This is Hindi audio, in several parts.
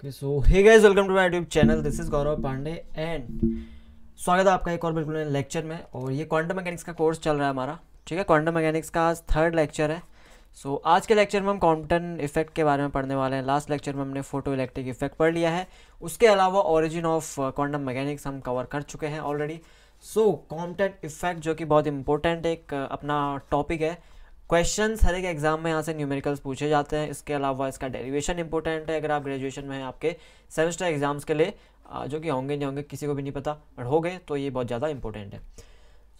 Okay so hey guys welcome to my YouTube channel this is Gaurav Pandey and स्वागत है आपका एक और बिल्कुल लेक्चर में और ये क्वांटम मैकेनिक्स का कोर्स चल रहा है हमारा ठीक है क्वांटम मैकेनिक्स का आज थर्ड लेक्चर है सो so, आज के लेक्चर में हम क्वांटम इफेक्ट के बारे में पढ़ने वाले हैं लास्ट लेक्चर में हमने फोटो इलेक्ट्रिक इफेक्ट पढ़ लिया है उसके अलावा ओरिजिन ऑफ क्वांटम मैकेनिक्स हम कवर कर चुके हैं ऑलरेडी सो क्वांटम इफेक्ट जो कि बहुत इंपॉर्टेंट एक uh, अपना टॉपिक है क्वेश्चन हर एक एग्जाम में यहाँ से न्यूमेरिकल्स पूछे जाते हैं इसके अलावा इसका डेरिवेशन इंपॉर्टेंट है अगर आप ग्रेजुएशन में आपके सेमेस्टर एग्जाम्स के लिए जो कि होंगे नहीं होंगे किसी को भी नहीं पता बट हो गए तो ये बहुत ज़्यादा इंपॉर्टेंट है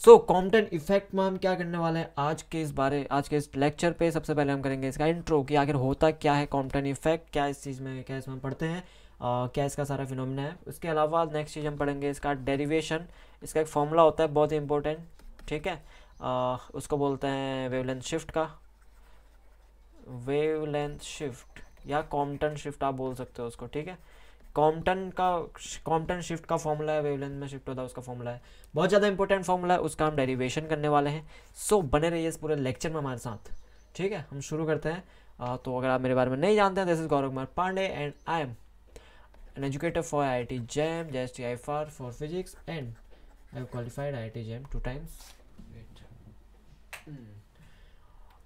सो कॉम्पटन इफेक्ट में हम क्या करने वाले हैं आज के इस बारे आज के इस लेक्चर पे सबसे पहले हम करेंगे इसका इंट्रो कि आखिर होता क्या है कॉम्पटन इफेक्ट क्या इस चीज़ में क्या इसमें पढ़ते हैं uh, क्या इसका सारा फिनोमिना है उसके अलावा नेक्स्ट चीज़ हम पढ़ेंगे इसका डेरिवेशन इसका एक फॉर्मूला होता है बहुत ही इंपॉर्टेंट ठीक है उसको बोलते हैं वेवलेंथ शिफ्ट का वेवलेंथ शिफ्ट या कॉम्पटन शिफ्ट आप बोल सकते हो उसको ठीक है कॉम्पटन का कॉम्पटन शिफ्ट का फॉर्मूला है वेवलेंथ में शिफ्ट होता है उसका फॉर्मूला है बहुत ज़्यादा इंपॉर्टेंट फॉर्मूला है उसका हम डेरिवेशन करने वाले हैं सो so, बने रहिए इस पूरे लेक्चर में हमारे साथ ठीक है हम शुरू करते हैं आ, तो अगर आप मेरे बारे में नहीं जानते हैं this is Gaurav Kumar Pandey and I am an educator for I I T JAM J S T I for for physics and I qualified I I T JAM two times Hmm.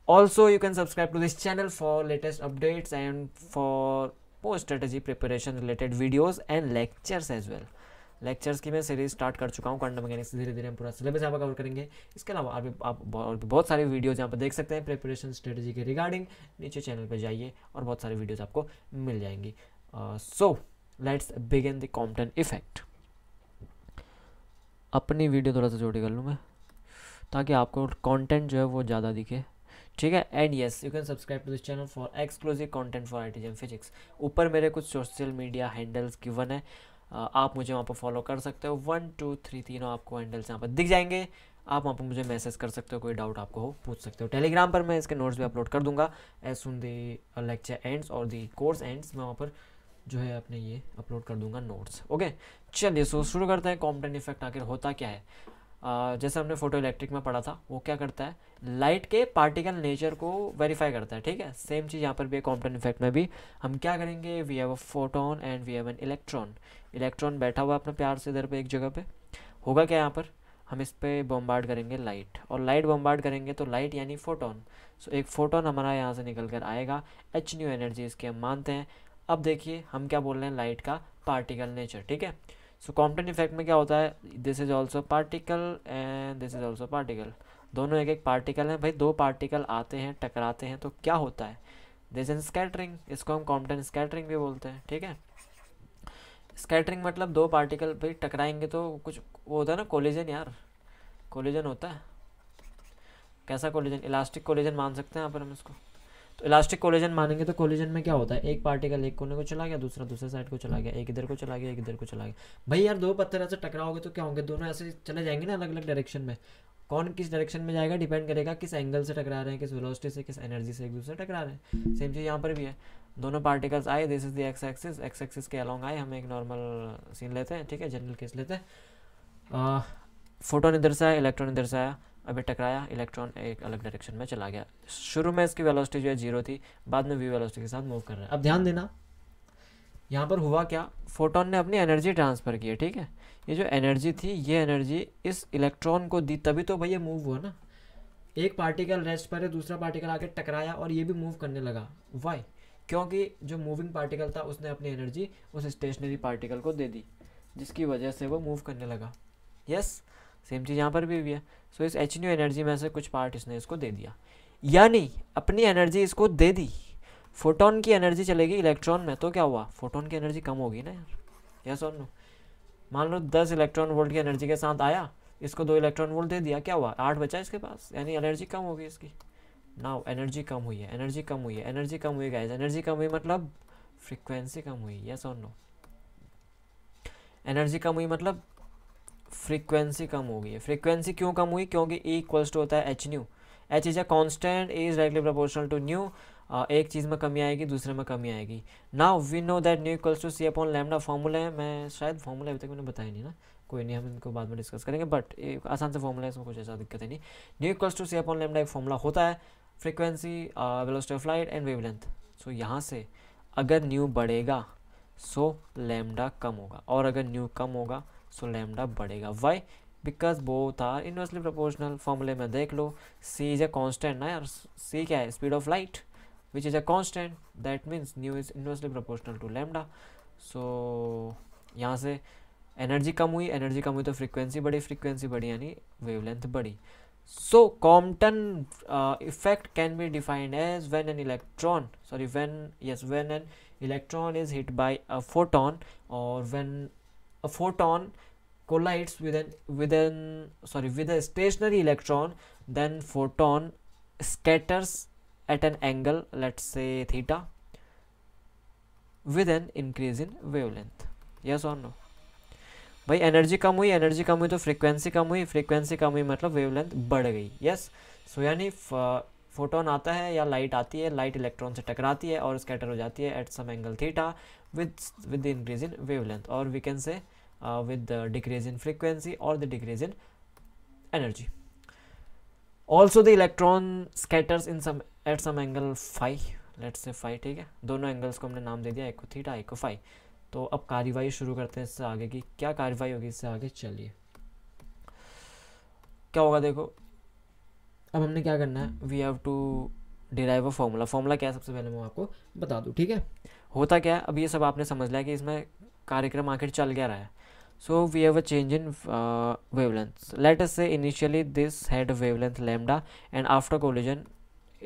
Also, you can subscribe to this channel for latest updates and for post strategy preparation related videos and lectures as well. Lectures की मैं सीरीज स्टार्ट कर चुका हूँ क्वांटम मैकेनिक्स धीरे धीरे हम पूरा सिलेबस यहाँ पर कवर करेंगे इसके अलावा आप, आप और भी बहुत सारे वीडियोज यहाँ पर देख सकते हैं प्रिपरेशन स्ट्रेटजी के रिगार्डिंग नीचे चैनल पर जाइए और बहुत सारे वीडियोज आपको मिल जाएंगी so let's begin the Compton effect अपनी वीडियो थोड़ा सा छोटी कर लूँ मैं ताकि आपको कंटेंट जो है वो ज़्यादा दिखे ठीक है and yes you can subscribe to this channel for exclusive content for I physics ऊपर मेरे कुछ सोशल मीडिया हैंडल्स गिवन है आप मुझे वहाँ पर फॉलो कर सकते हो वन टू थ्री तीनों आपको हैंडल्स यहाँ पर दिख जाएंगे आप वहाँ पर मुझे मैसेज कर सकते हो कोई डाउट आपको हो पूछ सकते हो टेलीग्राम पर मैं इसके नोट्स भी अपलोड कर दूंगा as soon the lecture ends और दी कोर्स एंड्स मैं वहाँ पर जो है अपने ये अपलोड कर दूंगा नोट्स ओके चलिए सो शुरू करते हैं कॉम्पटेंट इफेक्ट आखिर होता क्या है जैसे हमने फोटो इलेक्ट्रिक में पढ़ा था वो क्या करता है लाइट के पार्टिकल नेचर को वेरीफाई करता है ठीक है सेम चीज़ यहाँ पर भी है कॉम्पटन इफेक्ट में भी हम क्या करेंगे we have a photon and we have an electron electron बैठा हुआ अपने प्यार से इधर पर एक जगह पर होगा क्या यहाँ पर हम इस पर बॉम्बार्ड करेंगे लाइट और लाइट बॉम्बार्ड करेंगे तो लाइट यानी फोटोन सो एक फ़ोटोन हमारा यहाँ से निकल कर आएगा एच न्यू एनर्जी इसके हम मानते हैं अब देखिए हम क्या बोल रहे हैं लाइट का पार्टिकल नेचर ठीक है सो कॉम्पटन इफेक्ट में क्या होता है this is also particle and this is also particle दोनों एक एक पार्टिकल हैं भाई दो पार्टिकल आते हैं टकराते हैं तो क्या होता है दिस इन स्कैटरिंग इसको हम कॉम्पटन स्कैटरिंग भी बोलते हैं ठीक है स्कैटरिंग मतलब दो पार्टिकल भाई टकराएंगे तो कुछ वो होता है ना कोलिजन यार कोलिजन होता है कैसा कोलिजन इलास्टिक कोलिजन मान सकते हैं यहाँ पर हम इसको इलास्टिक कोलिजन मानेंगे तो कोलिजन में क्या होता है एक पार्टिकल एक कोने को चला गया दूसरा दूसरे साइड को चला गया एक इधर को चला गया एक इधर को चला गया भाई यार दो पत्थर ऐसे टकराओगे तो क्या होंगे दोनों ऐसे चले जाएंगे ना अलग अलग डायरेक्शन में कौन किस डायरेक्शन में जाएगा डिपेंड करेगा किस एंगल से टकरा रहे हैं किस वेलोसिटी से किस एनर्जी से एक दूसरे टकरा रहे हैं सेम चीज़ यहाँ पर भी है दोनों पार्टिकल्स आए this is the x axis x axis के अलॉन्ग आए हम एक नॉर्मल सीन लेते हैं ठीक है जनरल केस लेते हैं फोटोन इधर से आया इलेक्ट्रॉन इधर से आया अभी टकराया इलेक्ट्रॉन एक अलग डायरेक्शन में चला गया शुरू में इसकी वेलोसिटी जो है जीरो थी बाद में वी वेलोसिटी के साथ मूव कर रहा है अब ध्यान देना यहाँ पर हुआ क्या फोटोन ने अपनी एनर्जी ट्रांसफ़र की है ठीक है ये जो एनर्जी थी ये एनर्जी इस इलेक्ट्रॉन को दी तभी तो भैया मूव हुआ ना एक पार्टिकल रेस्ट पर है दूसरा पार्टिकल आके टकराया और ये भी मूव करने लगा वाई क्योंकि जो मूविंग पार्टिकल था उसने अपनी एनर्जी उस स्टेशनरी पार्टिकल को दे दी जिसकी वजह से वो मूव करने लगा यस yes? सेम चीज़ यहाँ पर भी हुई है सो so, इस एच न्यू एनर्जी में से कुछ पार्ट इसने इसको दे दिया यानी अपनी एनर्जी इसको दे दी फोटोन की एनर्जी चलेगी इलेक्ट्रॉन में तो क्या हुआ फोटोन की एनर्जी कम होगी ना यार यस और नो मान लो दस इलेक्ट्रॉन वोल्ट की एनर्जी के साथ आया इसको दो इलेक्ट्रॉन वोल्ट दे दिया क्या हुआ आठ बचा इसके पास यानी एनर्जी कम होगी इसकी नाउ एनर्जी कम हुई है एनर्जी कम हुई है एनर्जी कम हुई गाइज एनर्जी कम हुई मतलब फ्रिक्वेंसी कम हुई यस और नो एनर्जी कम हुई मतलब फ्रीक्वेंसी कम हो गई है फ्रीक्वेंसी क्यों कम हुई क्योंकि ई इक्वल्स टू होता है H nu h is a constant is directly proportional to nu एक चीज़ में कमी आएगी दूसरे में कमी आएगी now we know that nu equals to C upon lambda formula है मैं शायद फॉर्मूला अभी तक मैंने बताया नहीं ना कोई नहीं हम इनको बाद में डिस्कस करेंगे बट आसान से फॉर्मूला है इसमें कुछ ऐसा दिक्कत है नहीं nu equals to C upon lambda एक फॉर्मूला होता है frequency velocity of light and wavelength so यहाँ से अगर न्यू बढ़ेगा सो so, लैमडा कम होगा और अगर न्यू कम होगा सो लेमडा बढ़ेगा why because both are inversely proportional फॉर्मूले में देख लो सी इज ए कॉन्स्टेंट ना यार सी क्या है speed of light which is a constant that means new is inversely proportional to lambda सो यहाँ से एनर्जी कम हुई एनर्जी कम हुई तो फ्रीक्वेंसी बढ़ी फ्रीक्वेंसी बढ़ी यानी वेवलेंथ बढ़ी so Compton effect can be defined as when an electron sorry when yes when an electron is hit by a photon और when a photon collides with an with an sorry with a stationary electron then photon scatters at an angle let's say theta with an increase in wavelength yes or no भाई एनर्जी कम हुई एनर्जी कम हुई तो फ्रीक्वेंसी कम हुई फ्रीक्वेंसी कम हुई मतलब वेवलेंथ बढ़ गई यस सो यानी फोटोन आता है या लाइट आती है लाइट इलेक्ट्रॉन से टकराती है और स्कैटर हो जाती है at some angle theta with with the increase in wavelength और we can say uh, with the decrease in frequency or the decrease in energy also the electron scatters in some at some angle phi let's say five ठीक है दोनों एंगल्स को हमने नाम दे दिया एको थीटा एको फाइव तो अब कार्यवाही शुरू करते हैं इससे आगे की क्या कार्यवाही होगी इससे आगे चलिए क्या होगा देखो अब हमने क्या करना है we have to derive a formula formula क्या है सबसे पहले मैं आपको बता दूँ ठीक है होता क्या है अब ये सब आपने समझ लिया कि इसमें कार्यक्रम आखिर चल गया रहा है so we have a change in uh, wavelength let us say initially this had a wavelength lambda and after collision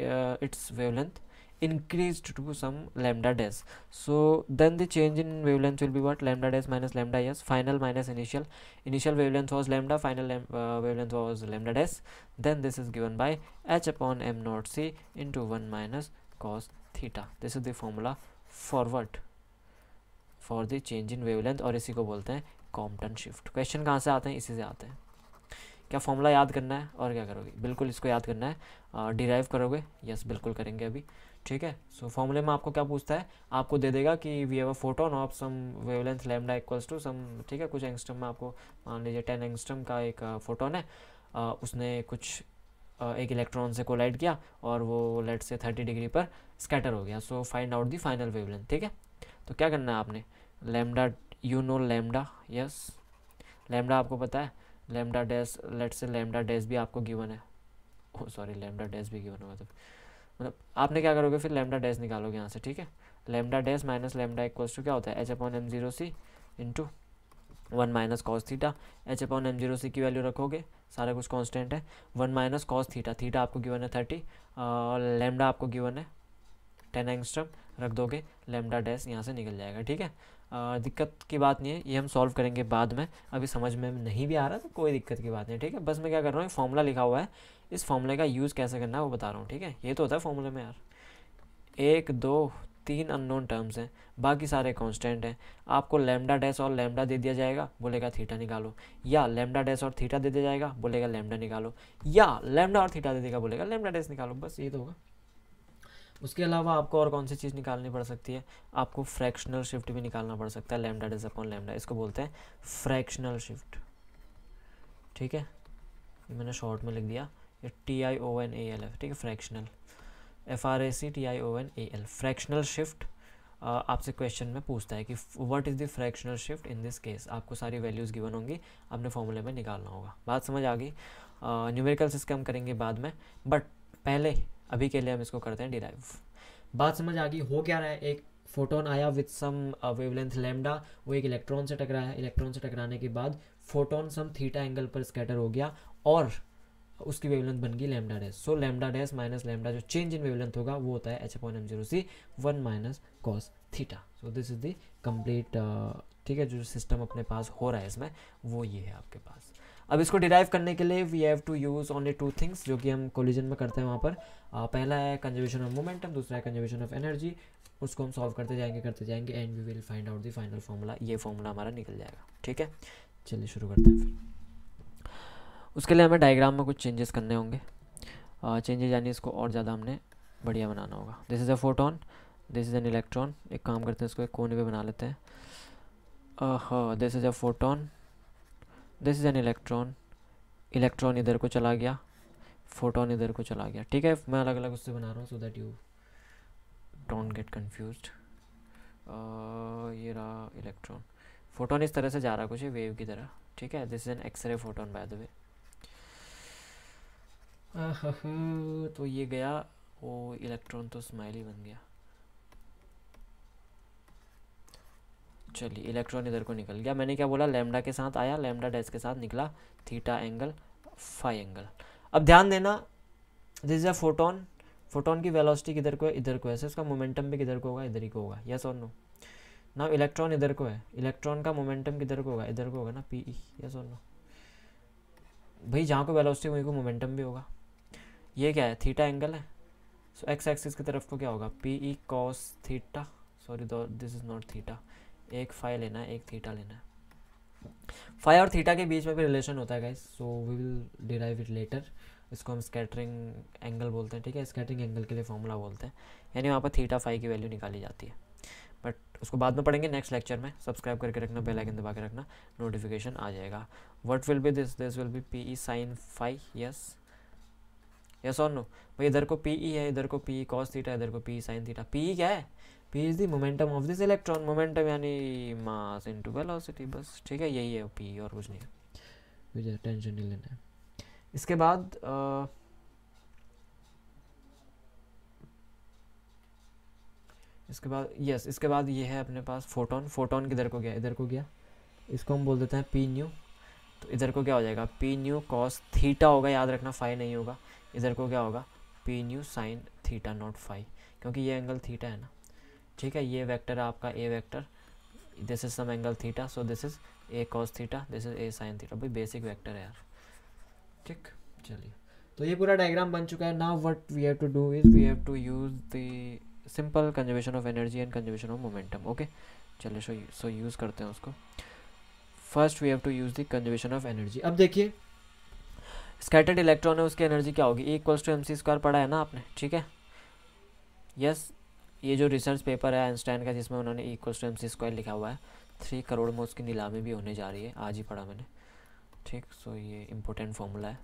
uh, its wavelength increased to some lambda dash so then the change in wavelength will be what lambda dash minus lambda s. final minus initial initial wavelength was lambda final lam uh, wavelength was lambda dash then this is given by h upon m naught c into 1 minus cos theta this is the formula for what? for the change in wavelength or इसी को बोलते कॉम्पटन शिफ्ट क्वेश्चन कहाँ से आते हैं इसी से आते हैं क्या फॉर्मूला याद करना है और क्या करोगे बिल्कुल इसको याद करना है डिराइव करोगे यस बिल्कुल करेंगे अभी ठीक है सो so, फॉर्मूले में आपको क्या पूछता है आपको दे देगा कि we have a photon of some wavelength lambda equals to some ठीक है कुछ एंगस्टम में आपको मान लीजिए टेन एंगस्टम का एक फोटोन है आ, उसने कुछ आ, एक इलेक्ट्रॉन से कोलाइड किया और वो लेट से थर्टी डिग्री पर स्कैटर हो गया so find out the final wavelength ठीक है तो क्या करना है आपने lambda you know lambda yes lambda आपको पता है lambda dash let say lambda dash भी आपको गिवन है ओ सॉरी लेमडा डैस भी गिवन होगा मतलब मतलब आपने क्या करोगे फिर लेमडा डैस निकालोगे यहाँ से ठीक है lambda dash minus lambda equals to क्या होता है h upon m zero c into one minus cos theta h upon m zero c की वैल्यू रखोगे सारा कुछ कॉन्स्टेंट है one minus cos theta theta आपको गिवन है थर्टी और लेमडा आपको गिवन है टेन एंगस्ट्रम रख दोगे लेमडा डैस यहाँ से निकल जाएगा ठीक है दिक्कत की बात नहीं है ये हम सॉल्व करेंगे बाद में अभी समझ में नहीं भी आ रहा तो कोई दिक्कत की बात नहीं ठीक है बस मैं क्या कर रहा हूँ फॉर्मूला लिखा हुआ है इस फॉर्मूले का यूज़ कैसे करना है वो बता रहा हूँ ठीक है ये तो होता है फॉर्मूले में यार एक दो तीन अननोन टर्म्स हैं बाकी सारे कांस्टेंट हैं आपको लेमडा डैश और लेमडा दे दिया जाएगा बोलेगा थीटा निकालो या लेमडा डैश और थीटा दे दिया जाएगा बोलेगा लेमडा निकालो या लेमडा और थीटा दे देगा बोलेगा लेमडा डैश निकालो बस ये तो होगा उसके अलावा आपको और कौन सी चीज़ निकालनी पड़ सकती है आपको फ्रैक्शनल शिफ्ट भी निकालना पड़ सकता है लेमडा डिज अपॉन लेमडा इसको बोलते हैं फ्रैक्शनल शिफ्ट ठीक है मैंने शॉर्ट में लिख दिया ये T I O N A L F ठीक है fractional F R A C T I O N A L fractional shift आपसे क्वेश्चन में पूछता है कि what is the fractional shift in this case आपको सारी वैल्यूज़ गिवन होंगी आपने फॉर्मूले में निकालना होगा बात समझ आ गई न्यूमेरिकल सिस्टम करेंगे बाद में बट पहले अभी के लिए हम इसको करते हैं डिराइव बात समझ आ गई हो क्या रहा है एक फोटोन आया विथ सम वेवलेंथ लेमडा वो एक इलेक्ट्रॉन से टकरा है इलेक्ट्रॉन से टकराने के बाद फोटोन सम थीटा एंगल पर स्कैटर हो गया और उसकी वेवलेंथ बन गई lambda dash so lambda dash minus lambda जो चेंज इन वेवलेंथ होगा वो होता है h point m zero c one minus cos theta so this is the complete ठीक है जो सिस्टम अपने पास हो रहा है इसमें वो ये है आपके पास अब इसको डिराइव करने के लिए we have to use only two things जो कि हम कोलिजन में करते हैं वहाँ पर आ, पहला है कंजर्वेशन ऑफ मोमेंटम दूसरा है कंजर्वेशन ऑफ एनर्जी उसको हम सॉल्व करते जाएंगे करते जाएंगे and we will find out the final formula ये फॉर्मूला हमारा निकल जाएगा ठीक है चलिए शुरू करते हैं फिर उसके लिए हमें डायग्राम में कुछ चेंजेस करने होंगे चेंजेस यानी इसको और ज़्यादा हमने बढ़िया बनाना होगा this is a photon this is an electron एक काम करते हैं इसको एक कोने पे बना लेते हैं this is a photon this is an electron electron इधर को चला गया फोटोन इधर को चला गया ठीक है मैं अलग अलग उससे बना रहा हूँ so that you don't get confuse ये रहा इलेक्ट्रॉन फोटोन इस तरह से जा रहा कुछ है वेव की तरह ठीक है this is an x-ray photon by the way तो ये गया वो इलेक्ट्रॉन तो स्माइल ही बन गया चलिए इलेक्ट्रॉन इधर को निकल गया मैंने क्या बोला लेमडा के साथ आया लेमडा डैश के साथ निकला थीटा एंगल फाइव एंगल अब ध्यान देना this is a photon photon की वेलोसिटी किधर को है इधर को है इसका मोमेंटम भी किधर को होगा इधर ही को होगा यस और नो ना इलेक्ट्रॉन इधर को है इलेक्ट्रॉन का मोमेंटम किधर को होगा इधर को होगा ना पी ई यस और नो भाई जहाँ को वेलोसिटी वहीं को मोमेंटम भी होगा ये क्या है थीटा एंगल है सो एक्स एक्सिस की तरफ को क्या होगा P E cos theta sorry this is not theta एक फाइव लेना है एक थीटा लेना है फाइव और थीटा के बीच में भी रिलेशन होता है guys so we will derive it later इसको हम स्कैटरिंग एंगल बोलते हैं ठीक है स्कैटरिंग एंगल के लिए फॉर्मूला बोलते हैं यानी वहाँ पर थीटा फाइव की वैल्यू निकाली जाती है बट उसको बाद में पढ़ेंगे नेक्स्ट लेक्चर में सब्सक्राइब करके रखना बेल आइकन दबा के रखना नोटिफिकेशन आ जाएगा what will be this this will be P E sine five yes yes और नो भाई इधर को पी ई e है इधर को पी ई कॉस थीटा इधर को पी ई साइन थीटा पी ई क्या है P is the momentum of this electron momentum यानी मास इनटू वेलोसिटी बस ठीक है यही है पी और कुछ नहीं है मुझे टेंशन नहीं लेना है इसके बाद इसके बाद यस इसके बाद ये है अपने पास फोटोन फोटोन किधर को गया इधर को गया इसको हम बोल देते हैं पी न्यू तो इधर को क्या हो जाएगा पी न्यू कॉस थीटा होगा याद रखना फाई नहीं होगा इधर को क्या होगा P nu sine theta not phi क्योंकि ये एंगल थीटा है ना ठीक है ये वेक्टर है आपका A vector this is some angle theta so this is A cos theta this is A sine theta भाई बेसिक वेक्टर है यार ठीक चलिए तो ये पूरा डायग्राम बन चुका है now what we have to do is we have to use the simple conservation of energy and conservation of momentum okay चलिए सो सो यूज़ करते हैं उसको first we have to use the conservation of energy अब देखिए स्कैटर्ड इलेक्ट्रॉन है उसकी एनर्जी क्या होगी equals to m c square पढ़ा है ना आपने ठीक है यस ये जो रिसर्च पेपर है आइंस्टाइन का जिसमें उन्होंने equal to m c square लिखा हुआ है थ्री करोड़ में उसकी नीलामी भी होने जा रही है आज ही पढ़ा मैंने ठीक सो ये इंपॉर्टेंट फॉर्मूला है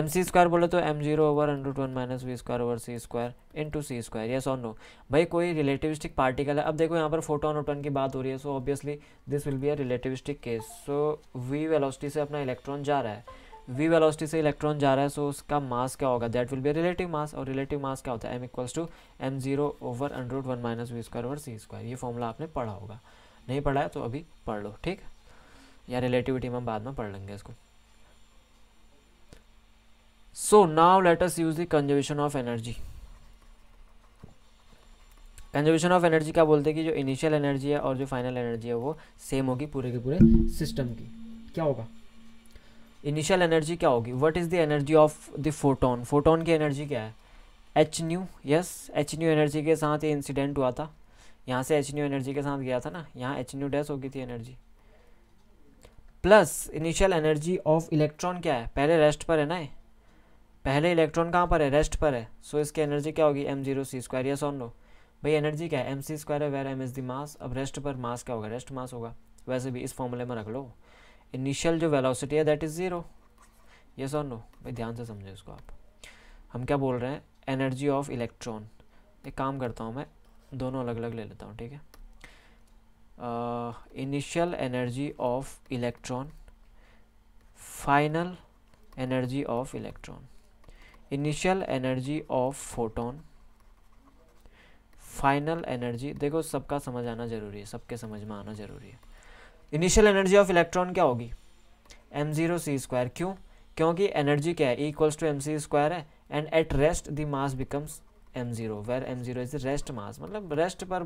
एम सी स्क्वायर बोले तो m zero over under to one minus we square over C square into c square yes और नो भाई कोई रिलेटिविस्टिक पार्टिकल है अब देखो यहाँ पर फोटोन ओटोन की बात हो रही है so obviously this will be a relativistic case so we velocity से अपना इलेक्ट्रॉन जा रहा है वी वेलोसिटी से इलेक्ट्रॉन जा रहा है सो उसका मास क्या होगा that will be relative mass और रिलेटिव मास क्या होता है m equals to M zero over under root one minus we square over C square ये फॉर्मूला आपने पढ़ा होगा नहीं पढ़ा है तो अभी पढ़ लो ठीक या रिलेटिविटी में हम बाद में पढ़ लेंगे इसको so now let us use the conservation of energy conservation of energy क्या बोलते हैं कि जो इनिशियल एनर्जी है और जो फाइनल एनर्जी है वो सेम होगी पूरे के पूरे सिस्टम की क्या होगा इनिशियल एनर्जी क्या होगी what is the energy of the photon photon की एनर्जी क्या है H nu yes h nu energy के साथ ये इंसिडेंट हुआ था यहाँ से एच न्यू एनर्जी के साथ गया था ना यहाँ एच न्यू डैस होगी थी energy plus initial energy of electron क्या है पहले रेस्ट पर है ना पहले इलेक्ट्रॉन कहाँ पर है रेस्ट पर है सो so, इसकी एनर्जी क्या होगी m zero C square yes on no भाई एनर्जी क्या है एम सी स्क्वायर है where m is the mass अब रेस्ट पर मास क्या होगा रेस्ट मास होगा वैसे भी इस फॉर्मूले में रख लो इनिशियल जो वेलोसिटी है दैट इज़ ज़ीरो यस और नो भाई ध्यान से समझें उसको आप हम क्या बोल रहे हैं एनर्जी ऑफ इलेक्ट्रॉन एक काम करता हूँ मैं दोनों अलग अलग ले लेता हूँ ठीक है initial energy of electron final energy of electron initial energy of photon final energy देखो सबका समझ आना ज़रूरी है सबके समझ में आना ज़रूरी है इनिशियल एनर्जी ऑफ इलेक्ट्रॉन क्या होगी एम जीरो सी स्क्वायर क्यों क्योंकि एनर्जी क्या है equals to m c square है and at rest the mass becomes m zero where m zero is rest mass मतलब रेस्ट पर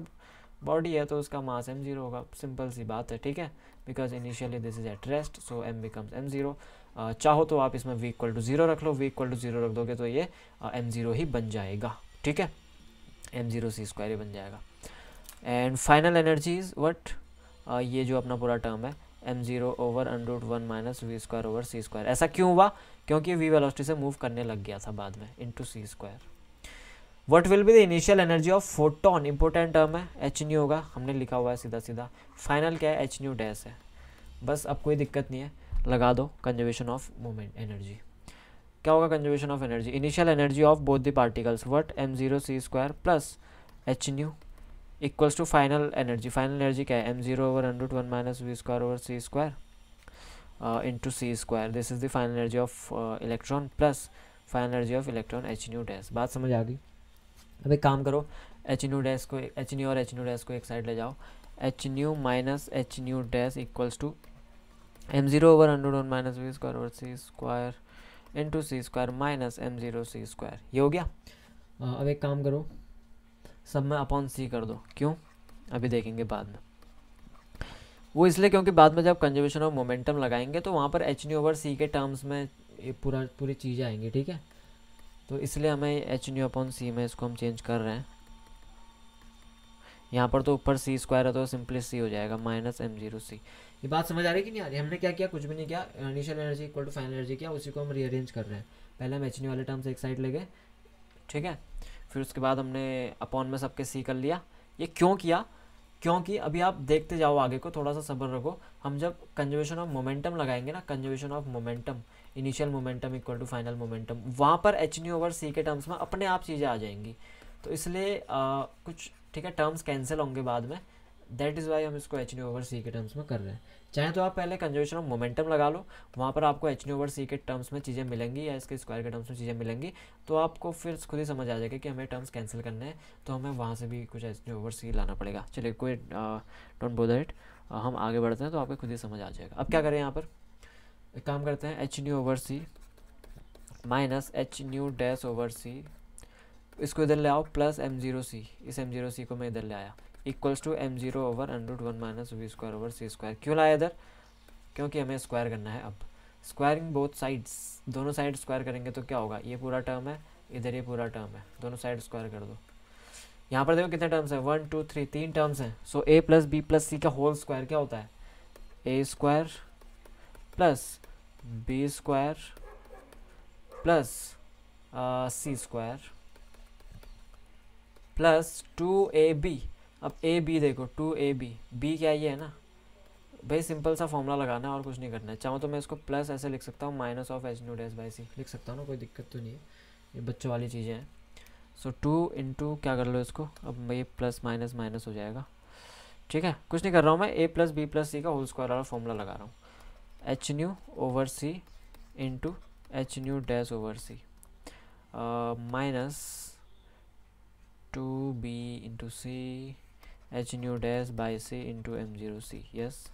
बॉडी है तो उसका मास एम जीरो होगा सिंपल सी बात है ठीक है because initially this is at rest so m becomes m zero चाहो तो आप इसमें वी इक्वल टू जीरो रख लो वी इक्वल टू जीरो रख दोगे तो ये एम uh, जीरो ही बन जाएगा ठीक है एम जीरो सी स्क्वायर ही बन जाएगा and final energy is what ये जो अपना पूरा टर्म है M zero over under root one minus we square over C square ऐसा क्यों हुआ क्योंकि वी वेलोसिटी से मूव करने लग गया था बाद में into C square what will be the initial energy of photon important term है एच न्यू होगा हमने लिखा हुआ है सीधा सीधा फाइनल क्या है एच न्यू डैश है बस अब कोई दिक्कत नहीं है लगा दो कंजर्वेशन ऑफ मोमेंट एनर्जी क्या होगा conservation of energy initial energy of both the particles what m zero C square plus H nu equals to final energy final energy क्या है M zero over under one minus we square over C square into C square this is the final energy of electron plus final energy of electron h nu dash बात समझ आ गई अब एक काम करो एच न्यू डैश को एच न्यू और एच न्यू डैश को एक साइड ले जाओ h nu minus H nu dash equals to M zero over under one minus we square over C square into C square minus M zero C square ये हो गया अब एक काम करो सब में अपॉन सी कर दो क्यों अभी देखेंगे बाद में वो इसलिए क्योंकि बाद में जब कंजर्वेशन ऑफ मोमेंटम लगाएंगे तो वहाँ पर एच न्यू ओवर सी के टर्म्स में पूरा पूरी चीज़ें आएंगी ठीक है तो इसलिए हमें एच न्यू अपॉन सी में इसको हम चेंज कर रहे हैं यहाँ पर तो ऊपर सी स्क्वायर है तो सिंपली सी हो जाएगा माइनस एम जीरो सी ये बात समझ आ रही है कि नहीं आ रही हमने क्या किया कुछ भी नहीं किया initial energy equal to final energy किया उसी को हम रीअरेंज कर रहे हैं पहले हम एच वाले टर्म्स एक साइड ले गए ठीक है फिर उसके बाद हमने अपॉन में सबके सी कर लिया ये क्यों किया क्योंकि अभी आप देखते जाओ आगे को थोड़ा सा सब्र रखो हम जब कंजर्वेशन ऑफ मोमेंटम लगाएंगे ना conservation of momentum initial momentum equal to final momentum वहाँ पर एच न्यू ओवर सी के टर्म्स में अपने आप चीज़ें आ जाएंगी तो इसलिए आ, कुछ ठीक है टर्म्स कैंसिल होंगे बाद में दैट इज़ वाई हम इसको एच न्यू ओवर सी के टर्म्स में कर रहे हैं चाहे तो आप पहले कंजर्वेशन ऑफ मोमेंटम लगा लो वहाँ पर आपको एच ओवर सी के टर्म्स में चीज़ें मिलेंगी या इसके स्क्वायर के टर्म्स में चीज़ें मिलेंगी तो आपको फिर खुद ही समझ आ जाएगा कि हमें टर्म्स कैंसिल करने हैं तो हमें वहाँ से भी कुछ एच ओवर सी लाना पड़ेगा चलिए कोई डोंट बो इट हम आगे बढ़ते हैं तो आपको खुद ही समझ आ जाएगा अब क्या करें यहाँ पर एक काम करते हैं h nu over c minus H nu dash over c इसको इधर ले आओ प्लस एम ज़ीरो सी इस एम ज़ीरो सी को मैं इधर ले आया equals to M zero over under root one minus we square over C square क्यों लाया इधर क्योंकि हमें स्क्वायर करना है अब स्क्वायरिंग बोथ साइड्स दोनों साइड स्क्वायर करेंगे तो क्या होगा ये पूरा टर्म है इधर ये पूरा टर्म है दोनों साइड स्क्वायर कर दो यहाँ पर देखो कितने टर्म्स हैं वन टू थ्री तीन टर्म्स हैं so a plus b plus c का होल स्क्वायर क्या होता है a square plus B square plus c square plus two A b अब ए बी देखो टू ए बी बी क्या ये है ना भाई सिंपल सा फॉर्मूला लगाना है और कुछ नहीं करना है चाहो तो मैं इसको प्लस ऐसे लिख सकता हूँ minus of h naught s by c लिख सकता हूँ ना कोई दिक्कत तो नहीं है ये बच्चों वाली चीज़ें हैं सो टू इंटू क्या कर लो इसको अब ये प्लस माइनस माइनस हो जाएगा ठीक है कुछ नहीं कर रहा हूँ मैं a plus b plus c का होल स्क्वायर वाला फॉर्मूला लगा रहा हूँ h nu over c into h nu dash over c minus two b into c h nu dash by c into m0c yes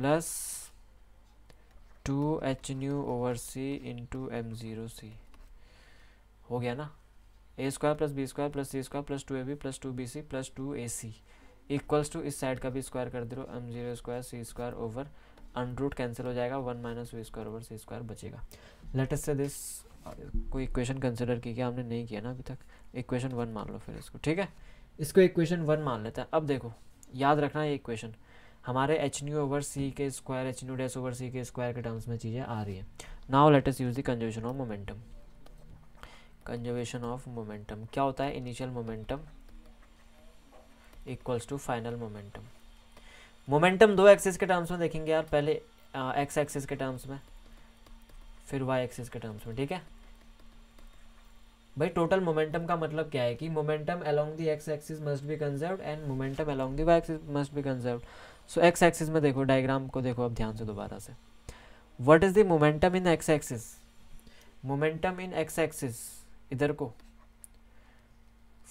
plus nu over c into m zero c हो गया ना a square plus B square plus c square plus two A b plus two B C plus two A C equals to इस साइड का भी स्क्वायर कर दे रो एम जीरो स्क्वायर सी square over under root cancel हो जाएगा one minus we square over C square बचेगा लेटेस्ट से दिस कोई इक्वेशन कंसिडर की गया हमने नहीं किया ना अभी तक इक्वेशन वन मान लो फिर इसको ठीक है इसको इक्वेशन वन मान लेते हैं अब देखो याद रखना ये इक्वेशन हमारे एच न्यू ओवर सी के square H nu dash over c के स्क्वायर के टर्म्स में चीज़ें आ रही है now let us use the conservation of momentum conservation of momentum क्या होता है initial momentum equals to final momentum momentum दो एक्सेस के टर्म्स में देखेंगे यार पहले एक्स एक्सेस के टर्म्स में फिर वाई एक्सेस के टर्म्स में ठीक है भाई टोटल मोमेंटम का मतलब क्या है कि momentum along the x axis must be conserve and momentum along the y axis must be conserve so x axis में देखो डायग्राम को देखो अब ध्यान से दोबारा से what is the momentum in x axis momentum in x axis इधर को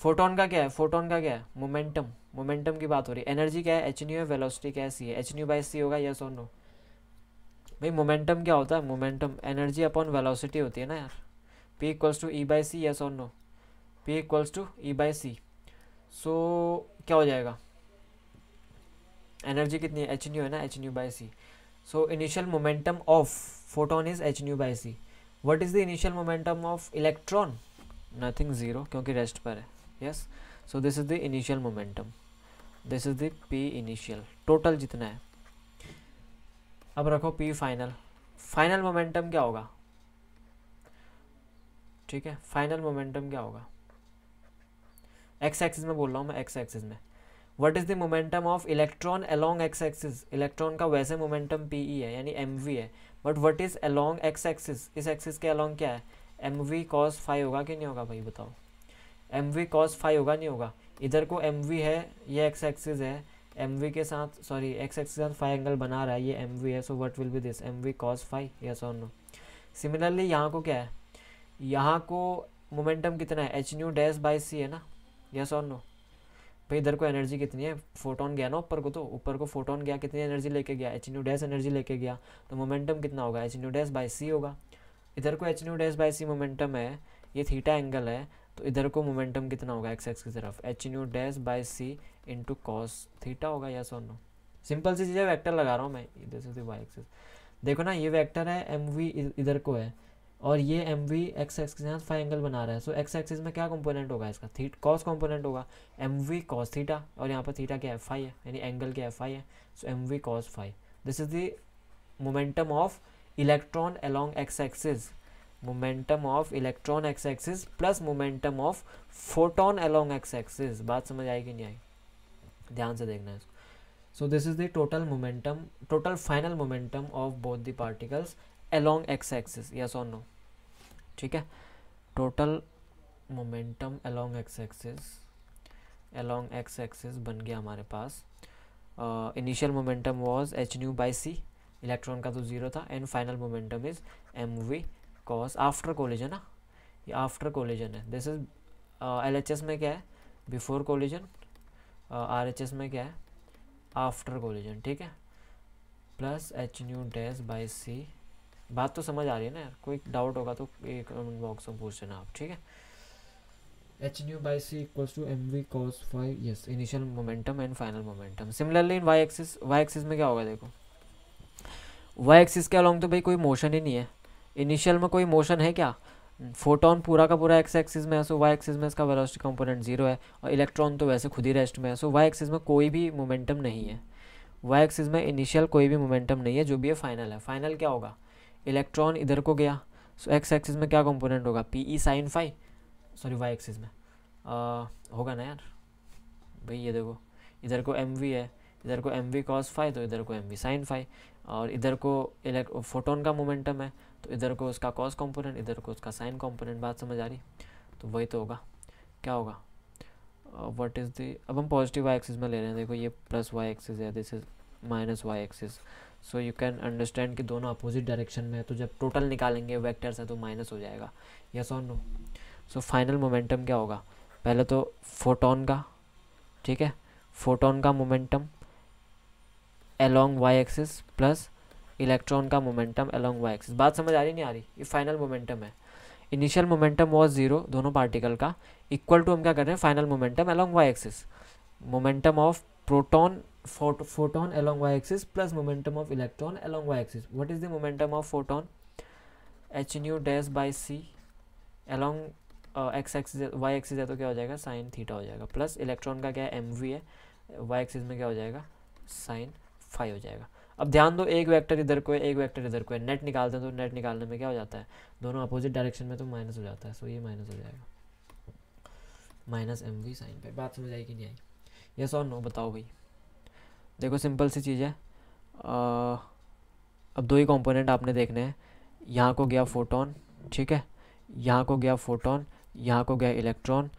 फोटोन का क्या है फोटोन का क्या है मोमेंटम मोमेंटम की बात हो रही है एनर्जी क्या है एच न्यू वेलोसिटी क्या है सी है एच न्यू बाई सी होगा यस और नो भाई मोमेंटम क्या होता है मोमेंटम एनर्जी अपॉन वेलोसिटी होती है ना यार p equals to e by c yes or no p equals to e by c सो क्या हो जाएगा एनर्जी कितनी है एच न्यू है ना h nu by c so initial momentum of photon is h nu by c what is the initial momentum of electron nothing zero क्योंकि रेस्ट पर है yes so this is the initial momentum this is the p initial total जितना है अब रखो पी फाइनल फाइनल मोमेंटम क्या होगा ठीक है फाइनल मोमेंटम क्या होगा एक्स एक्सिस में बोल रहा हूँ मैं एक्स एक्सिस में what is the momentum of electron along x axis electron का वैसे मोमेंटम पी ई है यानी एम वी है but what is along x axis इस एक्सिस के अलॉन्ग क्या है एम वी कॉस फाइव होगा कि नहीं होगा भाई बताओ एम वी कॉस फाइव होगा नहीं होगा इधर को एम वी है ये एक्स एक्सिस है एम वी के साथ सॉरी एक्स एक्सिस के साथ फाइव एंगल बना रहा है ये एम वी है so what will be this m v cos phi yes और नो सिमिलरली यहाँ को क्या है यहाँ को मोमेंटम कितना है H nu dash by c है ना यस और नो भाई इधर को एनर्जी कितनी है फोटोन गया ना ऊपर को तो ऊपर को फोटोन गया कितनी एनर्जी लेके गया एच न्यू डैश एनर्जी लेके गया तो मोमेंटम कितना होगा H nu dash by c होगा इधर को h nu dash by c momentum है ये थीटा एंगल है तो इधर को मोमेंटम कितना होगा एक्स एक्स की तरफ h nu dash by C into cos theta होगा यस और नो सिंपल सी चीज़ें वैक्टर लगा रहा हूँ मैं इधर से वाई एक्सेस देखो ना ये वैक्टर है एम वी इधर को है और ये एम वी एक्स एक्स के साथ फाइव एंगल बना रहा है सो एक्स एक्सिस में क्या कंपोनेंट होगा इसका थीट कॉस कंपोनेंट होगा एम वी कॉस थीटा और यहाँ पर थीटा क्या एफ आई है यानी एंगल क्या एफ आई है so M v cos phi this is the momentum of electron along x axis momentum of electron x axis plus momentum of photon along x axis बात समझ आई कि नहीं आई ध्यान से देखना है इसको so this is the total momentum total final momentum of both the particles along x axis yes or no ठीक है total momentum along x axis along x axis बन गया हमारे पास initial momentum was h nu by c electron का तो ज़ीरो था and final momentum is m v cos after collision ना ये आफ्टर कोलिजन है this is L H S में क्या है before collision R H S में क्या है आफ्टर कोलिजन ठीक है plus H nu dash by c बात तो समझ आ रही है ना यार कोई डाउट होगा तो एक कमेंट बॉक्स में पूछ लेना आप ठीक है H nu by c equals to m v cos phi yes initial momentum and final momentum similarly in y axis y axis में क्या होगा देखो वाई एक्सिस के अलॉन्ग तो भाई कोई मोशन ही नहीं है इनिशियल में कोई मोशन है क्या फोटोन पूरा का पूरा एक्स एक्सिस में है सो वाई एक्सिस में इसका वेलोसिटी कंपोनेंट जीरो है और इलेक्ट्रॉन तो वैसे खुद ही रेस्ट में है सो वाई एक्सिस में कोई भी मोमेंटम नहीं है वाई एक्सिस में इनिशियल कोई भी मोमेंटम नहीं है जो भी है फाइनल है फाइनल क्या होगा इलेक्ट्रॉन इधर को गया सो एक्स एक्सिस में क्या कंपोनेंट होगा P E sine phi sorry y axis में आ, होगा ना यार भाई ये देखो इधर को एम वी है इधर को एम वी कॉस फाइव तो इधर को एम वी साइन फाई और इधर को इलेक्ट फोटोन का मोमेंटम है तो इधर को उसका कॉस कंपोनेंट इधर को उसका साइन कंपोनेंट बात समझ आ रही तो वही तो होगा क्या होगा वट इज़ दी अब हम पॉजिटिव वाई एक्सिस में ले रहे हैं देखो ये प्लस वाई एक्सिस है this is minus y axis so you can understand कि दोनों अपोजिट डायरेक्शन में है तो जब टोटल निकालेंगे वेक्टर से तो माइनस हो जाएगा यस और नो सो फाइनल मोमेंटम क्या होगा पहले तो फोटोन का ठीक है फोटोन का momentum along y axis plus electron का मोमेंटम एलोंग वाई एक्सिस बात समझ आ रही नहीं आ रही ये फाइनल मोमेंटम है इनिशियल मोमेंटम वॉज जीरो दोनों पार्टिकल का इक्वल टू हम क्या कर रहे हैं final momentum along y axis momentum of proton photon along y axis plus momentum of electron along y axis what is the momentum of photon h nu dash by c along x uh, x y y है तो क्या हो जाएगा साइन थीटा हो जाएगा प्लस इलेक्ट्रॉन का क्या एम वी है वाई एक्सिस में क्या हो जाएगा साइन फाइव हो जाएगा अब ध्यान दो एक वेक्टर इधर को है एक वेक्टर इधर को है नेट निकालते हैं तो नेट निकालने में क्या हो जाता है दोनों अपोजिट डायरेक्शन में तो माइनस हो जाता है सो ये माइनस हो जाएगा माइनस एम वी साइन पर बात समझ आई कि नहीं आई यस और नो बताओ भाई देखो सिंपल सी चीज़ है अब दो ही कंपोनेंट आपने देखने हैं यहाँ को गया फोटोन ठीक है यहाँ को गया फोटोन यहाँ को गया इलेक्ट्रॉन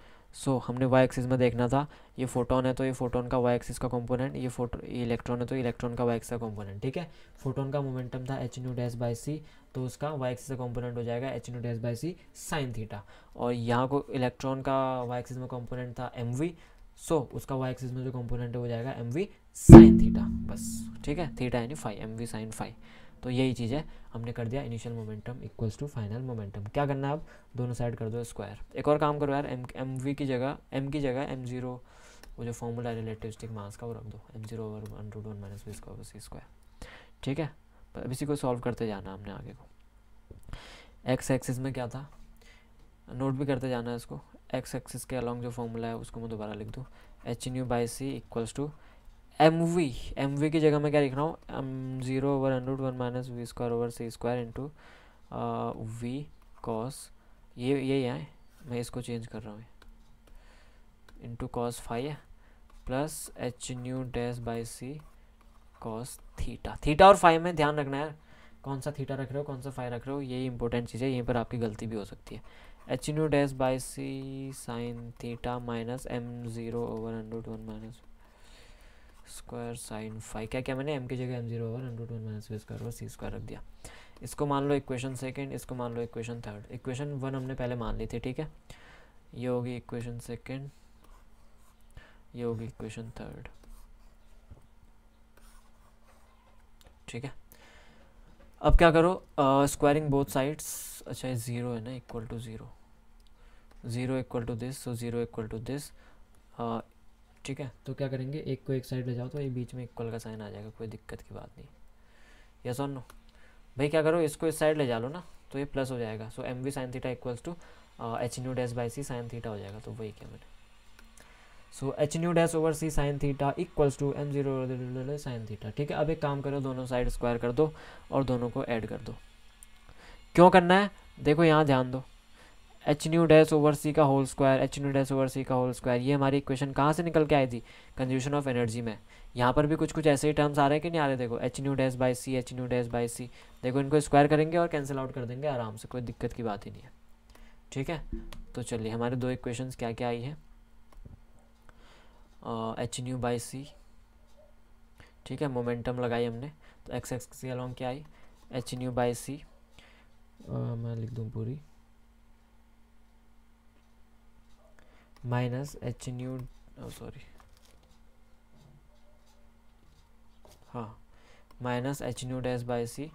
सो so, हमने वाई एक्सिस में देखना था ये फोटोन है तो ये फोटोन का वाई एक्सिस का कंपोनेंट ये फोटो ये इलेक्ट्रॉन है तो इलेक्ट्रॉन का वाई एक्सिस का कंपोनेंट ठीक है फोटोन का मोमेंटम था h nu dash by c तो उसका वाई एक्सिस का कंपोनेंट हो जाएगा h nu dash by C sine theta और यहाँ को इलेक्ट्रॉन का वाई एक्सिस में कंपोनेंट था एम वी सो उसका वाई एक्सिस में जो कंपोनेंट है वो जाएगा एम वी साइन थीटा बस ठीक है थीटा यानी phi m we sine phi तो यही चीज़ है हमने कर दिया initial momentum equals to final momentum क्या करना है अब दोनों साइड कर दो स्क्वायर एक और काम करो यार एम एम वी की जगह एम की जगह एम जीरो वो जो फॉर्मूला है स्टिक मास का वो रख दो m zero over one root one minus we square C square ठीक है अब इसी को सॉल्व करते जाना हमने आगे को एक्स एक्सिस में क्या था नोट भी करते जाना है इसको एक्स एक्सिस के अलॉन्ग जो फॉर्मूला है उसको मैं दोबारा लिख दूँ h nu by c equals to m v m v की जगह मैं क्या लिख रहा हूँ m zero over under root one minus we square over C square into v cos ये यही है मैं इसको चेंज कर रहा हूँ into cos phi plus H nu dash by C cos theta theta और फाइव में ध्यान रखना है कौन सा थीटा रख रहे हो कौन सा फाइव रख रहे हो यही इंपॉर्टेंट चीज़ है यहीं पर आपकी गलती भी हो सकती है H nu dash by C sine theta minus m zero over hundred one minus square sine phi क्या क्या मैंने एम की जगह m zero over m two two minus we square over C square रख दिया इसको मान लो इक्वेशन सेकेंड इसको मान लो इक्वेशन थर्ड इक्वेशन वन हमने पहले मान ली थी ठीक है ये होगी इक्वेशन सेकेंड ये होगी इक्वेशन थर्ड ठीक है अब क्या करो स्क्वायरिंग बोथ साइड्स अच्छा ये ज़ीरो है ना equal to zero zero equal to this so zero equal to this ठीक है तो क्या करेंगे एक को एक साइड ले जाओ तो ये बीच में इक्वल का साइन आ जाएगा कोई दिक्कत की बात नहीं यस और नो भाई क्या करो इसको इस साइड ले जा लो ना तो ये प्लस हो जाएगा so M we sine theta equals to H nu dash by C sine theta हो जाएगा तो वही क्या मैंने so H nu dash over C sine theta equals to M zero sine theta ठीक है अब एक काम करो दोनों साइड स्क्वायर कर दो और दोनों को ऐड कर दो क्यों करना है देखो यहाँ ध्यान दो H nu dash over C का whole square H nu dash over C का होल स्क्वायर ये हमारी इक्वेशन कहाँ से निकल के आई थी कंजूशन ऑफ एनर्जी में यहाँ पर भी कुछ कुछ ऐसे ही टर्म्स आ रहे हैं कि नहीं आ रहे देखो H nu dash by C H nu dash by C देखो इनको स्क्वायर करेंगे और कैंसिल आउट कर देंगे आराम से कोई दिक्कत की बात ही नहीं है ठीक है तो चलिए हमारे दो इक्वेशन क्या क्या आई है एच न्यू बाई सी ठीक है मोमेंटम लगाई हमने तो एक्स एक्स के अलॉन्ग क्या आई एच न्यू बाई सी मैं लिख दूँ पूरी माइनस एच न्यू सॉरी हाँ minus H nu dash by C